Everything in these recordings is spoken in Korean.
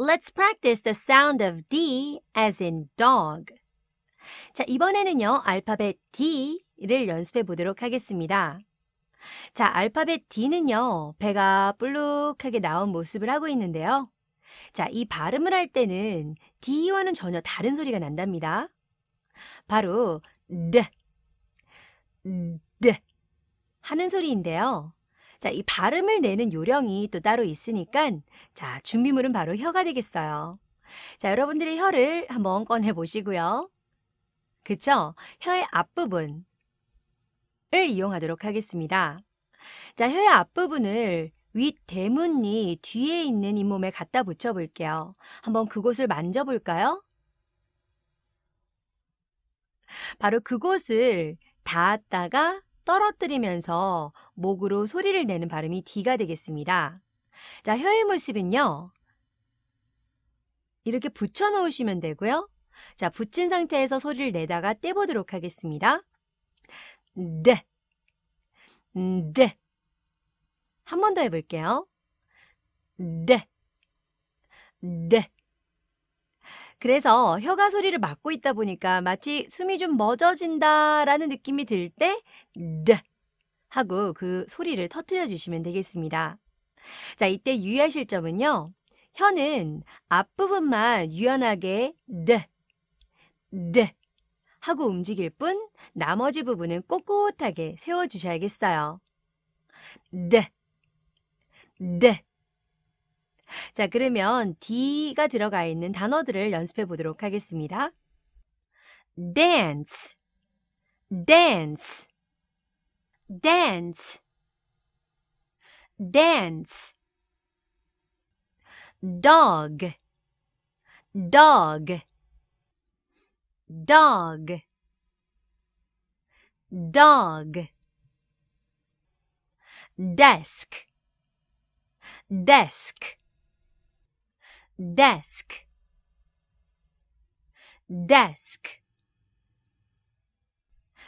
Let's practice the sound of D as in dog. 자, 이번에는요, 알파벳 D를 연습해 보도록 하겠습니다. 자, 알파벳 D는요, 배가 볼록하게 나온 모습을 하고 있는데요. 자, 이 발음을 할 때는 D와는 전혀 다른 소리가 난답니다. 바로 D, D 하는 소리인데요. 자, 이 발음을 내는 요령이 또 따로 있으니까 자, 준비물은 바로 혀가 되겠어요. 자, 여러분들의 혀를 한번 꺼내 보시고요. 그쵸? 혀의 앞부분을 이용하도록 하겠습니다. 자, 혀의 앞부분을 윗대문이 뒤에 있는 잇몸에 갖다 붙여볼게요. 한번 그곳을 만져볼까요? 바로 그곳을 닿았다가 떨어뜨리면서 목으로 소리를 내는 발음이 D가 되겠습니다. 자, 혀의 모습은요. 이렇게 붙여 놓으시면 되고요. 자, 붙인 상태에서 소리를 내다가 떼보도록 하겠습니다. 네. 네. 한 번 더 해볼게요. 네. 네. 그래서 혀가 소리를 막고 있다 보니까 마치 숨이 좀 멎어진다라는 느낌이 들 때, 드 네 하고 그 소리를 터트려 주시면 되겠습니다. 자, 이때 유의하실 점은요. 혀는 앞부분만 유연하게 드, 네, 드 네 하고 움직일 뿐 나머지 부분은 꼿꼿하게 세워주셔야겠어요. 드, 드 자, 그러면 D가 들어가 있는 단어들을 연습해 보도록 하겠습니다. dance, dance, dance, dance, dog, dog, dog, dog, desk, desk, desk desk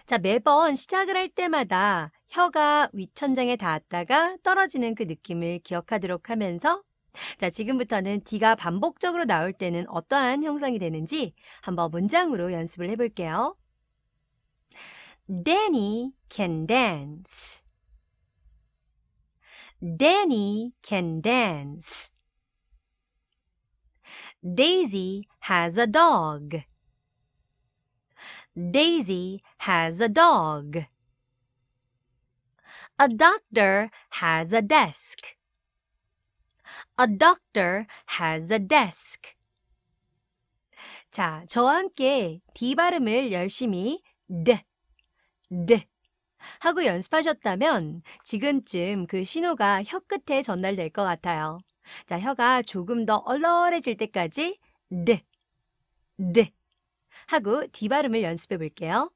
자, 매번 시작을 할 때마다 혀가 윗천장에 닿았다가 떨어지는 그 느낌을 기억하도록 하면서 자, 지금부터는 D가 반복적으로 나올 때는 어떠한 형상이 되는지 한번 문장으로 연습을 해볼게요. Danny can dance. Danny can dance. Daisy has a dog. Daisy has a dog. A doctor has a desk. A doctor has a desk. 자, 저와 함께 D 발음을 열심히 D, D 하고 연습하셨다면 지금쯤 그 신호가 혀 끝에 전달될 것 같아요. 자, 혀가 조금 더 얼얼해질 때까지 드, 네, 드 네 하고 디 발음을 연습해 볼게요.